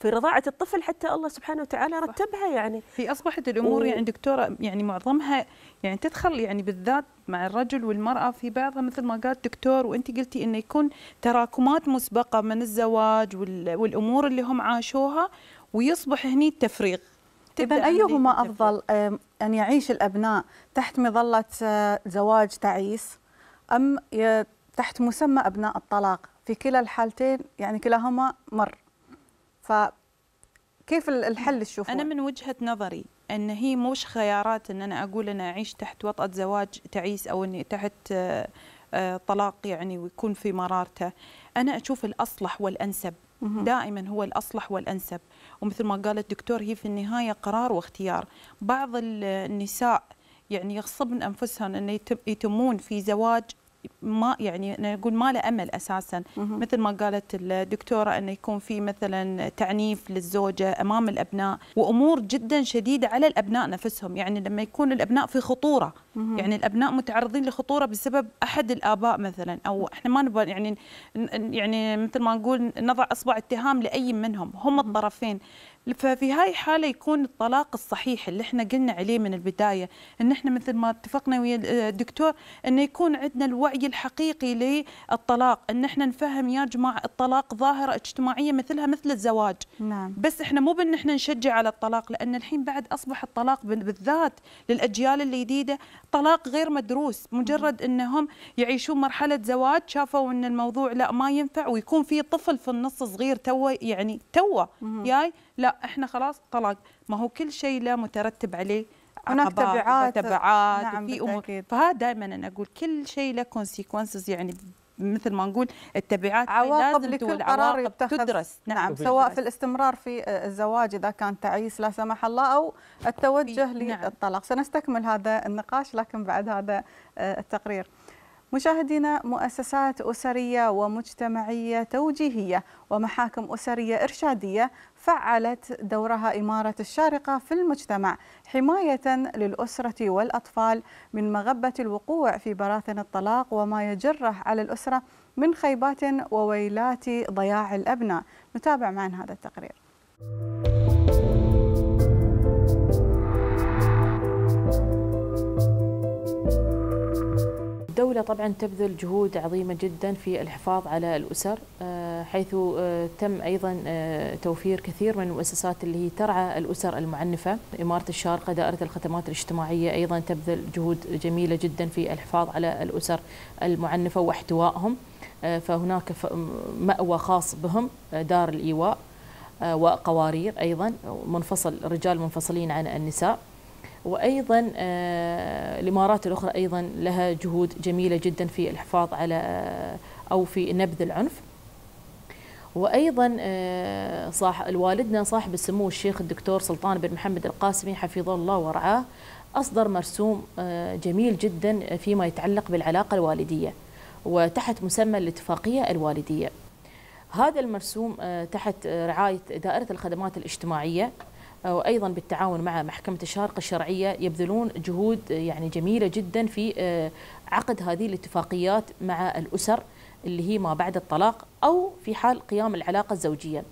في رضاعة الطفل حتى الله سبحانه وتعالى رتبها يعني هي أصبحت الأمور و... يعني دكتورة يعني معظمها يعني تدخل يعني بالذات مع الرجل والمرأة في بعضها مثل ما قال دكتور وأنت قلتي أنه يكون تراكمات مسبقة من الزواج والأمور اللي هم عاشوها ويصبح هني التفريغ إذا أيهما أفضل أن يعيش الأبناء تحت مظلة آه، زواج تعيس أم تحت مسمى أبناء الطلاق في كلا الحالتين يعني كلاهما مر فكيف الحل تشوفه؟ أنا من وجهة نظري أن هي مش خيارات أن أنا أقول أنا أعيش تحت وطأة زواج تعيس أو أني تحت آه، آه، طلاق يعني ويكون في مرارته أنا أشوف الأصلح والأنسب دائما هو الأصلح والأنسب ومثل ما قال الدكتور هي في النهايه قرار واختيار بعض النساء يعني يغصبن انفسهم ان يتمون في زواج ما يعني نقول ما له امل اساسا مثل ما قالت الدكتوره انه يكون في مثلا تعنيف للزوجه امام الابناء وامور جدا شديده على الابناء نفسهم يعني لما يكون الابناء في خطوره يعني الابناء متعرضين لخطوره بسبب احد الاباء مثلا او احنا ما نبغى يعني يعني مثل ما نقول نضع اصبع اتهام لاي منهم هم الطرفين ففي هاي الحاله يكون الطلاق الصحيح اللي احنا قلنا عليه من البدايه ان احنا مثل ما اتفقنا ويا آه، الدكتور انه يكون عندنا الوعي الحقيقي للطلاق ان احنا نفهم يا جماعه الطلاق ظاهره اجتماعيه مثلها مثل الزواج نعم. بس احنا مو بان احنا نشجع على الطلاق لان الحين بعد اصبح الطلاق بالذات للاجيال الجديده طلاق غير مدروس مجرد انهم يعيشون مرحله زواج شافوا ان الموضوع لا ما ينفع ويكون في طفل في النص صغير توه يعني توه جاي لا احنا خلاص طلاق ما هو كل شيء له مترتب عليه هناك تبعات تبعات نعم في امور فهذا دائما انا اقول كل شيء له كونسيكونسز يعني مثل ما نقول التبعات عواقب لكل قرار يتخذ تدرس نعم, نعم سواء في الاستمرار في آه، الزواج اذا كان تعيس لا سمح الله او التوجه نعم. للطلاق نعم. سنستكمل هذا النقاش لكن بعد هذا آه، التقرير مشاهدينا مؤسسات أسرية ومجتمعية توجيهية ومحاكم أسرية إرشادية فعلت دورها إمارة الشارقة في المجتمع حماية للأسرة والأطفال من مغبة الوقوع في براثن الطلاق وما يجره على الأسرة من خيبات وويلات ضياع الأبناء نتابع معا هذا التقرير الدولة طبعا تبذل جهود عظيمة جدا في الحفاظ على الأسر آه، حيث آه، تم أيضا آه، توفير كثير من المؤسسات اللي هي ترعى الأسر المعنفة إمارة الشارقة دائرة الخدمات الاجتماعية أيضا تبذل جهود جميلة جدا في الحفاظ على الأسر المعنفة واحتوائهم فهناك مأوى خاص بهم دار الإيواء وقوارير أيضا منفصل رجال منفصلين عن النساء وأيضا آه، الإمارات الأخرى أيضا لها جهود جميلة جدا في الحفاظ على آه، أو في نبذ العنف وايضا آه، صاح والدنا صاحب السمو الشيخ الدكتور سلطان بن محمد القاسمي حفظه الله ورعاه اصدر مرسوم جميل جدا فيما يتعلق بالعلاقه الوالديه وتحت مسمى الاتفاقيه الوالديه. هذا المرسوم تحت رعايه دائره الخدمات الاجتماعيه وايضا بالتعاون مع محكمه الشارقه الشرعيه يبذلون جهود يعني جميله جدا في آه، عقد هذه الاتفاقيات مع الاسر اللي هي ما بعد الطلاق او في حال قيام العلاقه الزوجيه.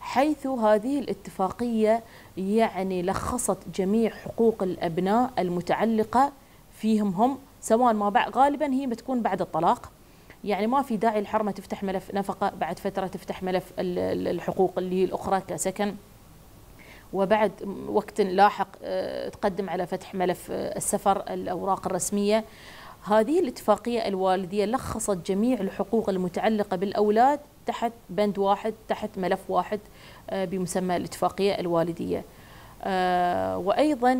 حيث هذه الاتفاقيه يعني لخصت جميع حقوق الابناء المتعلقه فيهم هم سواء ما بعد غالبا هي بتكون بعد الطلاق يعني ما في داعي الحرمه تفتح ملف نفقه بعد فتره تفتح ملف الحقوق اللي هي الاخرى كسكن وبعد وقت لاحق آه، تقدم على فتح ملف آه، السفر الأوراق الرسمية هذه الاتفاقية الوالدية لخصت جميع الحقوق المتعلقة بالأولاد تحت بند واحد تحت ملف واحد آه، بمسمى الاتفاقية الوالدية وأيضا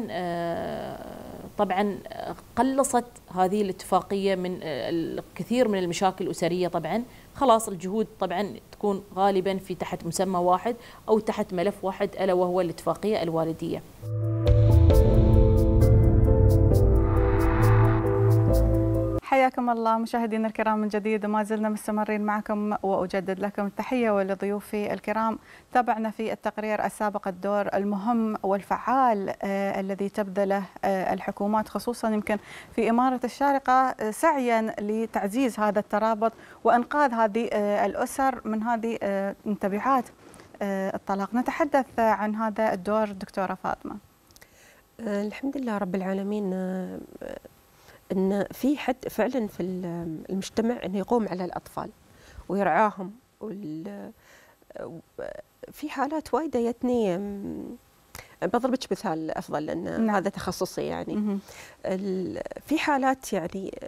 طبعا قلصت هذه الاتفاقية من الكثير من المشاكل الأسرية طبعا خلاص الجهود طبعا تكون غالبا في تحت مسمى واحد أو تحت ملف واحد ألا وهو الاتفاقية الوالدية حياكم الله مشاهدينا الكرام من جديد وما زلنا مستمرين معكم واجدد لكم التحيه ولضيوفي الكرام تابعنا في التقرير السابق الدور المهم والفعال آه، الذي تبذله آه، الحكومات خصوصا يمكن في اماره الشارقه آه، سعيا لتعزيز هذا الترابط وانقاذ هذه الاسر من هذه تبعات الطلاق نتحدث عن هذا الدور دكتوره فاطمه الحمد لله رب العالمين ان في حد فعلا في المجتمع انه يقوم على الاطفال ويرعاهم وال... في حالات وايده يتني بضربك مثال افضل لان نعم. هذا تخصصي يعني في حالات يعني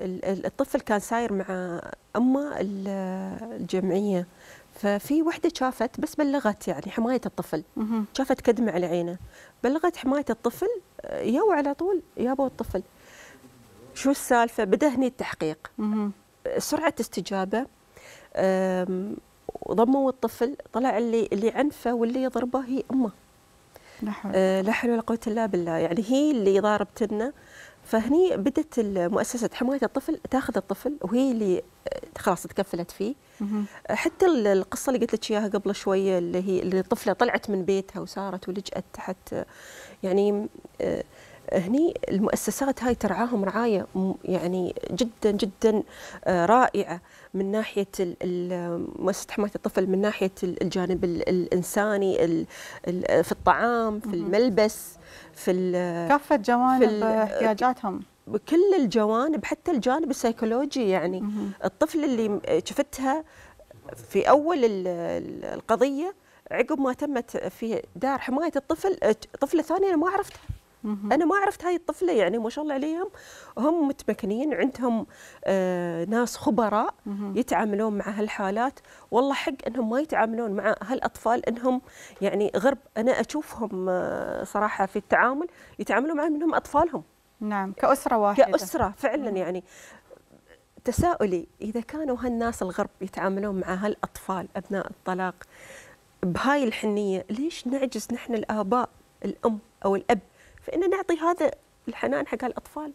الطفل كان ساير مع امه الجمعيه ففي وحده شافت بس بلغت يعني حمايه الطفل مه. شافت كدمه على عينه بلغت حمايه الطفل يو على طول يابو الطفل شو السالفه بدا هني التحقيق سرعه استجابه ضموا الطفل طلع اللي اللي عنفه واللي يضربه هي امه آه، لا حول ولا قوه الا بالله يعني هي اللي ضاربتنا فهني بدت مؤسسه حمايه الطفل تاخذ الطفل وهي اللي آه، خلاص تكفلت فيه حتى القصه اللي قلت لك اياها قبل شويه اللي هي اللي الطفله طلعت من بيتها وسارت ولجأت تحت يعني آه، هني المؤسسات هاي ترعاهم رعايه يعني جدا جدا آه، رائعه من ناحيه مؤسسه حمايه الطفل من ناحيه الجانب الانساني في الطعام في الملبس في كافه جوانب احتياجاتهم بكل الجوانب حتى الجانب السيكولوجي يعني الطفل اللي شفتها في اول القضيه عقب ما تمت في دار حمايه الطفل آه، طفله ثانيه انا ما عرفتها انا ما عرفت هاي الطفله يعني ما شاء الله عليهم هم متمكنين عندهم آه ناس خبراء يتعاملون مع هالحالات والله حق انهم ما يتعاملون مع هالاطفال انهم يعني غرب انا اشوفهم آه صراحه في التعامل يتعاملون معهم انهم اطفالهم نعم كاسره واحده كاسره فعلا مم. يعني تساؤلي اذا كانوا هالناس الغرب يتعاملون مع هالاطفال ابناء الطلاق بهاي الحنيه ليش نعجز نحن الاباء الام او الاب فإن نعطي هذا الحنان حق الأطفال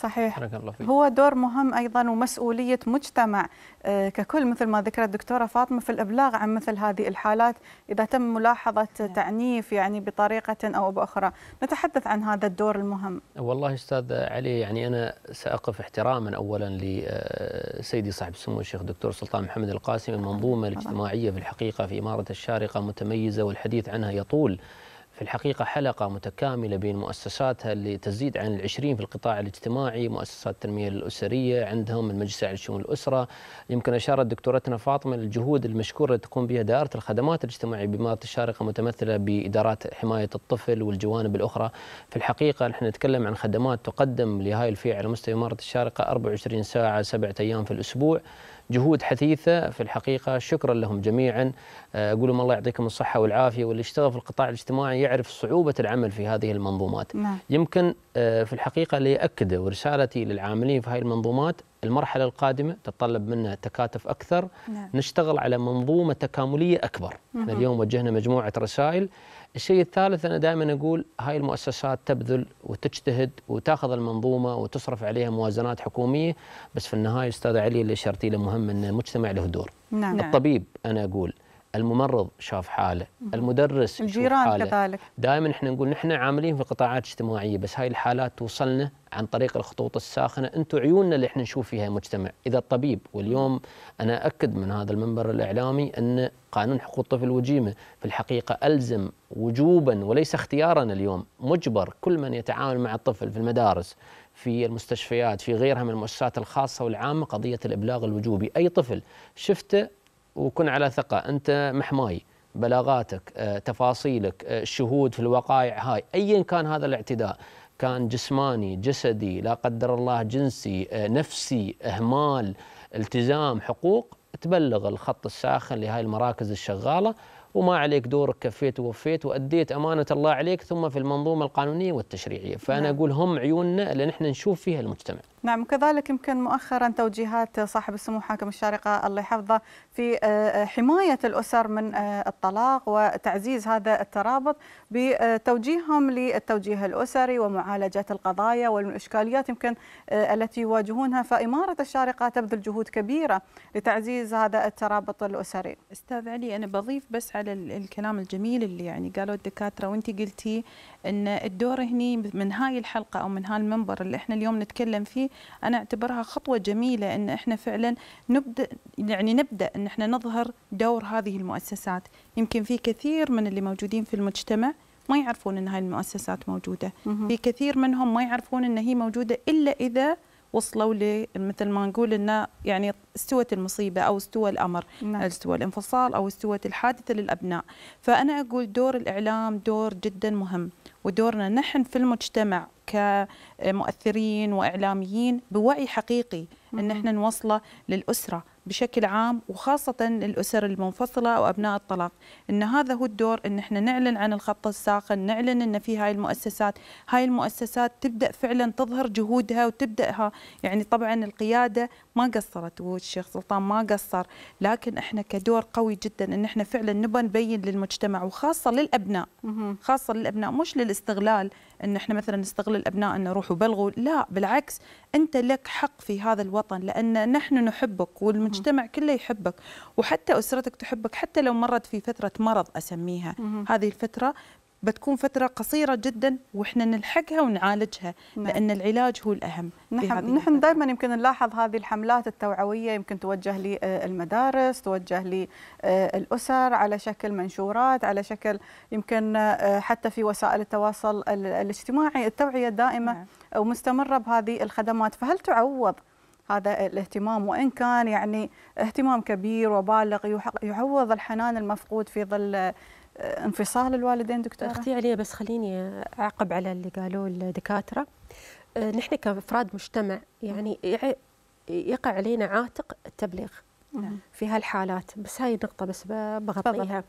صحيح الله فيك. هو دور مهم ايضا ومسؤوليه مجتمع آه، ككل مثل ما ذكرت الدكتوره فاطمه في الابلاغ عن مثل هذه الحالات اذا تم ملاحظه نعم. تعنيف يعني بطريقه او باخرى نتحدث عن هذا الدور المهم والله استاذ علي يعني انا ساقف احتراما اولا لسيدي آه، صاحب السمو الشيخ الدكتور سلطان محمد القاسم المنظومه الاجتماعيه في الحقيقه في اماره الشارقه متميزه والحديث عنها يطول في الحقيقة حلقة متكاملة بين مؤسساتها اللي تزيد عن العشرين في القطاع الاجتماعي مؤسسات التنمية الأسرية عندهم المجلس على شؤون الأسرة يمكن أشارت دكتورتنا فاطمة للجهود المشكورة اللي تقوم بها دائرة الخدمات الاجتماعية بمناطق الشارقة متمثلة بإدارات حماية الطفل والجوانب الأخرى في الحقيقة نحن نتكلم عن خدمات تقدم لهذه الفئة على مستوى إمارة الشارقة 24 ساعة سبعة أيام في الأسبوع جهود حثيثه في الحقيقه شكرا لهم جميعا آه، اقول لهم الله يعطيكم الصحه والعافيه واللي اشتغل في القطاع الاجتماعي يعرف صعوبه العمل في هذه المنظومات نعم. يمكن آه، في الحقيقه اللي اكده ورسالتي للعاملين في هذه المنظومات المرحله القادمه تتطلب منا تكاتف اكثر نعم. نشتغل على منظومه تكامليه اكبر احنا اليوم وجهنا مجموعه رسائل الشيء الثالث انا دائما اقول هاي المؤسسات تبذل وتجتهد وتاخذ المنظومه وتصرف عليها موازنات حكوميه بس في النهايه استاذ علي اللي اشرتي له مهم ان المجتمع له دور نعم. الطبيب انا اقول الممرض شاف حاله المدرس الجيران حاله. كذلك دائما احنا نقول نحن عاملين في قطاعات اجتماعيه بس هاي الحالات توصلنا عن طريق الخطوط الساخنه انتم عيوننا اللي احنا نشوف فيها المجتمع اذا الطبيب واليوم انا اكد من هذا المنبر الاعلامي ان قانون حقوق الطفل وجيمه في الحقيقه الزم وجوبا وليس اختيارا اليوم مجبر كل من يتعامل مع الطفل في المدارس في المستشفيات في غيرها من المؤسسات الخاصه والعامه قضيه الابلاغ الوجوبي اي طفل شفته وكن على ثقة أنت محماي بلاغاتك آه، تفاصيلك آه، الشهود في الوقائع هاي أيا كان هذا الاعتداء كان جسماني جسدي لا قدر الله جنسي آه، نفسي إهمال التزام حقوق تبلغ الخط الساخن لهذه المراكز الشغالة وما عليك دورك كفيت ووفيت وأديت أمانة الله عليك ثم في المنظومة القانونية والتشريعية فأنا نعم. أقول هم عيوننا اللي نحن نشوف فيها المجتمع نعم وكذلك يمكن مؤخرا توجيهات صاحب السمو حاكم الشارقه الله يحفظه في آه، حمايه الاسر من آه، الطلاق وتعزيز هذا الترابط بتوجيههم للتوجيه الاسري ومعالجه القضايا والاشكاليات يمكن آه، التي يواجهونها فاماره الشارقه تبذل جهود كبيره لتعزيز هذا الترابط الاسري. استاذ علي انا بضيف بس على الكلام الجميل اللي يعني قالوا الدكاتره وانت قلتي ان الدور هني من هاي الحلقه او من هاي المنبر اللي احنا اليوم نتكلم فيه انا اعتبرها خطوه جميله ان احنا فعلا نبدا يعني نبدا ان احنا نظهر دور هذه المؤسسات يمكن في كثير من اللي موجودين في المجتمع ما يعرفون ان هاي المؤسسات موجوده في كثير منهم ما يعرفون ان هي موجوده الا اذا وصلوا ل مثل ما نقول انه يعني استوت المصيبه او استوى الامر نعم. استوى الانفصال او استوت الحادثه للابناء فانا اقول دور الاعلام دور جدا مهم ودورنا نحن في المجتمع كمؤثرين واعلاميين بوعي حقيقي ان احنا نوصله للاسره بشكل عام وخاصة الأسر المنفصلة أو أبناء الطلاق أن هذا هو الدور أن احنا نعلن عن الخط الساخن نعلن أن في هاي المؤسسات هاي المؤسسات تبدأ فعلا تظهر جهودها وتبدأها يعني طبعا القيادة ما قصرت والشيخ سلطان ما قصر لكن احنا كدور قوي جدا أن احنا فعلا نبى نبين للمجتمع وخاصة للأبناء خاصة للأبناء مش للاستغلال ان احنا مثلا نستغل الابناء ان روحوا بلغوا لا بالعكس انت لك حق في هذا الوطن لان نحن نحبك والمجتمع كله يحبك وحتى اسرتك تحبك حتى لو مرت في فتره مرض اسميها هذه الفتره بتكون فترة قصيرة جدا وإحنا نلحقها ونعالجها نعم. لأن العلاج هو الأهم نحن, نحن دائما يمكن نلاحظ هذه الحملات التوعوية يمكن توجه للمدارس آه، توجه للأسر آه، على شكل منشورات على شكل يمكن آه، حتى في وسائل التواصل الاجتماعي التوعية دائمة نعم. ومستمرة بهذه الخدمات فهل تعوض هذا الاهتمام وان كان يعني اهتمام كبير وبالغ يعوض الحنان المفقود في ظل انفصال الوالدين دكتوره اختي عليا بس خليني اعقب على اللي قالوه الدكاتره آه، نحن كافراد مجتمع يعني يقع علينا عاتق التبليغ نعم. في هالحالات بس هاي النقطه بس بغطيها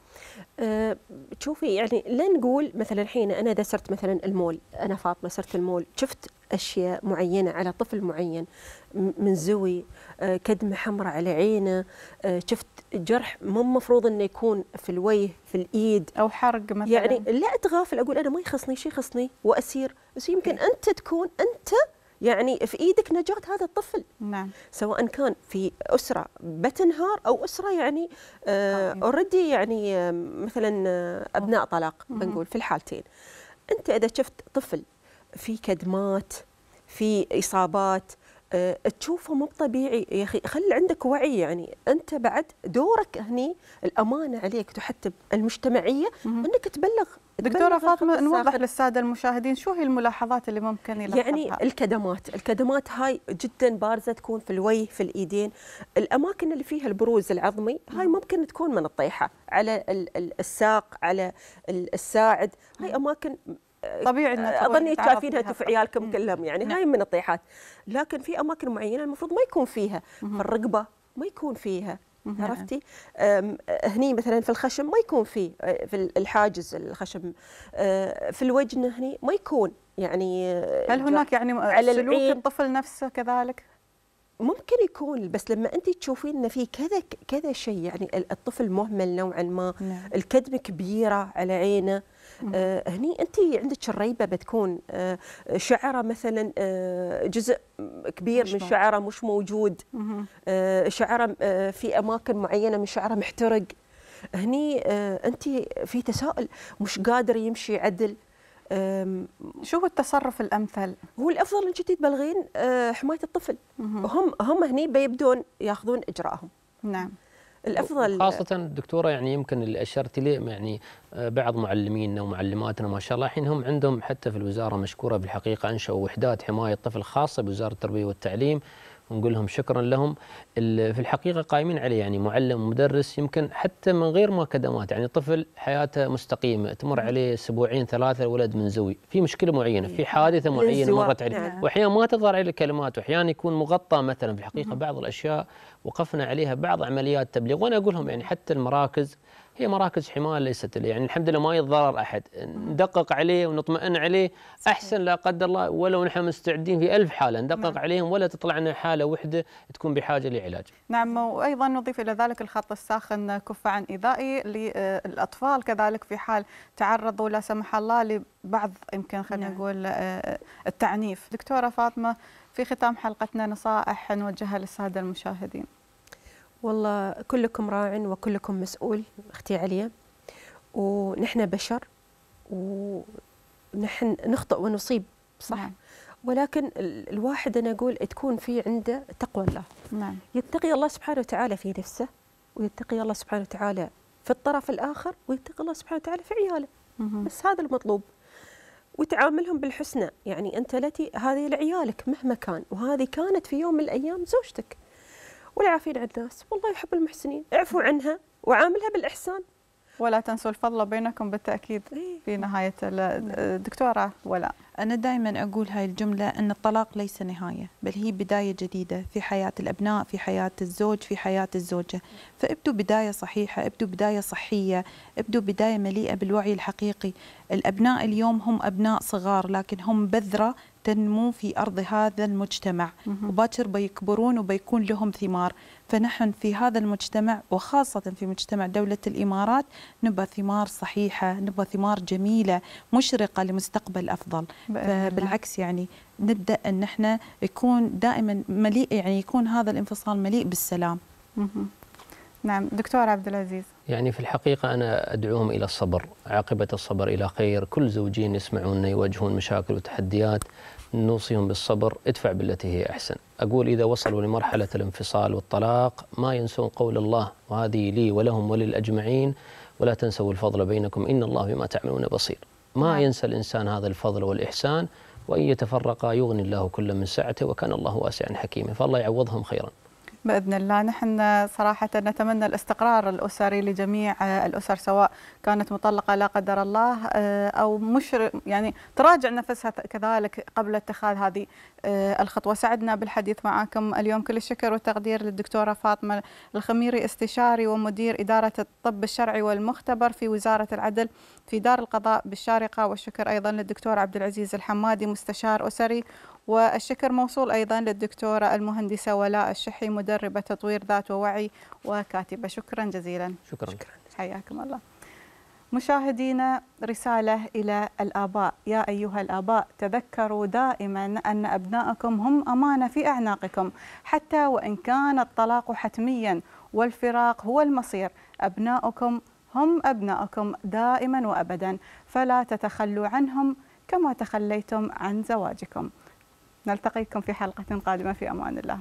تشوفي آه، يعني لا نقول مثلا الحين انا اذا صرت مثلا المول انا فاطمه صرت المول شفت أشياء معينة على طفل معين منزوي آه، كدمة حمراء على عينه آه، شفت جرح مو مفروض انه يكون في الوجه في الايد او حرق مثلا يعني لا اتغافل اقول انا ما يخصني شيء يخصني واسير بس يمكن انت تكون انت يعني في ايدك نجاة هذا الطفل نعم سواء كان في اسره بتنهار او اسره يعني اوريدي آه، يعني مثلا ابناء طلاق بنقول في الحالتين انت اذا شفت طفل في كدمات في اصابات آه، تشوفه مو طبيعي يا اخي خلي عندك وعي يعني انت بعد دورك هني الامانه عليك تحتب المجتمعيه انك تبلغ دكتوره فاطمه نوضح للساده المشاهدين شو هي الملاحظات اللي ممكن يلاحظها يعني الكدمات الكدمات هاي جدا بارزه تكون في الوجه في الايدين الاماكن اللي فيها البروز العظمي هاي ممكن تكون من الطيحه على الساق على الساعد هاي اماكن طبيعي انه اظن شايفينها في عيالكم كلهم يعني نعم. هاي من الطيحات لكن في اماكن معينه المفروض ما يكون فيها في الرقبه ما يكون فيها نعم. عرفتي هني مثلا في الخشم ما يكون في في الحاجز الخشم أه، في الوجن هني ما يكون يعني هل هناك يعني على سلوك الطفل نفسه كذلك ممكن يكون بس لما انت تشوفين ان في كذا كذا شيء يعني الطفل مهمل نوعا ما نعم. الكدمه كبيره على عينه آه هني انت عندك الريبه بتكون آه شعره مثلا آه جزء كبير من شعره مش موجود آه شعره آه في اماكن معينه من شعره محترق هني آه انت في تساؤل مش قادر يمشي عدل شو هو التصرف الامثل؟ هو الافضل انك تبلغين بالغين أه، حمايه الطفل مم. هم هم هني بيبدون ياخذون اجراءهم نعم الافضل خاصه دكتوره يعني يمكن اللي اشرت لي يعني أه، بعض معلمينا ومعلماتنا ما شاء الله الحين هم عندهم حتى في الوزاره مشكوره بالحقيقه انشأوا وحدات حمايه الطفل خاصه بوزاره التربيه والتعليم ونقول لهم شكرا لهم في الحقيقه قائمين عليه يعني معلم ومدرس يمكن حتى من غير ما كدمات يعني طفل حياته مستقيمه تمر نعم. عليه اسبوعين ثلاثه الولد منزوي في مشكله معينه في نعم. حادثه معينه مرت عليه نعم. واحيانا ما تظهر عليه الكلمات واحيانا يكون مغطى مثلا في الحقيقه بعض الاشياء وقفنا عليها بعض عمليات تبليغ وانا اقول لهم يعني حتى المراكز هي مراكز حماية ليست لي يعني الحمد لله ما يتضرر أحد ندقق عليه ونطمئن عليه أحسن لا قدر الله ولو نحن مستعدين في ألف حالة ندقق نعم. عليهم ولا تطلع لنا حالة وحدة تكون بحاجة لعلاج نعم وأيضا نضيف إلى ذلك الخط الساخن كف عن إيذائي للأطفال كذلك في حال تعرضوا لا سمح الله لبعض يمكن خلينا نعم. نقول آه، التعنيف دكتورة فاطمة في ختام حلقتنا نصائح نوجهها للسادة المشاهدين والله كلكم راع وكلكم مسؤول اختي عليا ونحن بشر ونحن نخطئ ونصيب صح نعم. ولكن الواحد انا اقول تكون في عنده تقوى الله نعم يتقي الله سبحانه وتعالى في نفسه ويتقي الله سبحانه وتعالى في الطرف الاخر ويتقي الله سبحانه وتعالى في عياله مم. بس هذا المطلوب وتعاملهم بالحسنى يعني انت التي هذه لعيالك مهما كان وهذه كانت في يوم من الايام زوجتك والعافين على الناس والله يحب المحسنين اعفوا عنها وعاملها بالإحسان ولا تنسوا الفضل بينكم بالتأكيد إيه. في نهاية الدكتورة ولا أنا دائما أقول هاي الجملة أن الطلاق ليس نهاية بل هي بداية جديدة في حياة الأبناء في حياة الزوج في حياة الزوجة فابدوا بداية صحيحة ابدوا بداية صحية ابدوا بداية مليئة بالوعي الحقيقي الأبناء اليوم هم أبناء صغار لكن هم بذرة تنمو في أرض هذا المجتمع وباكر بيكبرون وبيكون لهم ثمار فنحن في هذا المجتمع وخاصة في مجتمع دولة الإمارات نبى ثمار صحيحة نبى ثمار جميلة مشرقة لمستقبل أفضل بالعكس يعني نبدأ أن احنا يكون دائما مليء يعني يكون هذا الانفصال مليء بالسلام نعم دكتور عبد العزيز يعني في الحقيقة أنا أدعوهم إلى الصبر عاقبة الصبر إلى خير كل زوجين يسمعون يواجهون مشاكل وتحديات نوصيهم بالصبر ادفع بالتي هي أحسن أقول إذا وصلوا لمرحلة الانفصال والطلاق ما ينسون قول الله وهذه لي ولهم وللأجمعين ولا تنسوا الفضل بينكم إن الله بما تعملون بصير ما نعم. ينسى الإنسان هذا الفضل والإحسان وإن يتفرقا يغني الله كل من سعته وكان الله واسعا حكيما فالله يعوضهم خيرا باذن الله نحن صراحه نتمنى الاستقرار الاسري لجميع الاسر سواء كانت مطلقه لا قدر الله آه، او مش يعني تراجع نفسها كذلك قبل اتخاذ هذه آه، الخطوه سعدنا بالحديث معكم اليوم كل الشكر والتقدير للدكتوره فاطمه الخميري استشاري ومدير اداره الطب الشرعي والمختبر في وزاره العدل في دار القضاء بالشارقه والشكر ايضا للدكتور عبد العزيز الحمادي مستشار اسري والشكر موصول أيضا للدكتورة المهندسة ولاء الشحي مدربة تطوير ذات ووعي وكاتبة شكرا جزيلا شكرا, شكرا. حياكم الله مشاهدينا رسالة إلى الآباء يا أيها الآباء تذكروا دائما أن أبنائكم هم أمانة في أعناقكم حتى وإن كان الطلاق حتميا والفراق هو المصير أبنائكم هم أبنائكم دائما وأبدا فلا تتخلوا عنهم كما تخليتم عن زواجكم نلتقيكم في حلقة قادمة في أمان الله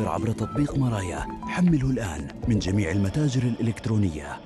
متوفر عبر تطبيق مرايا حمله الآن من جميع المتاجر الإلكترونية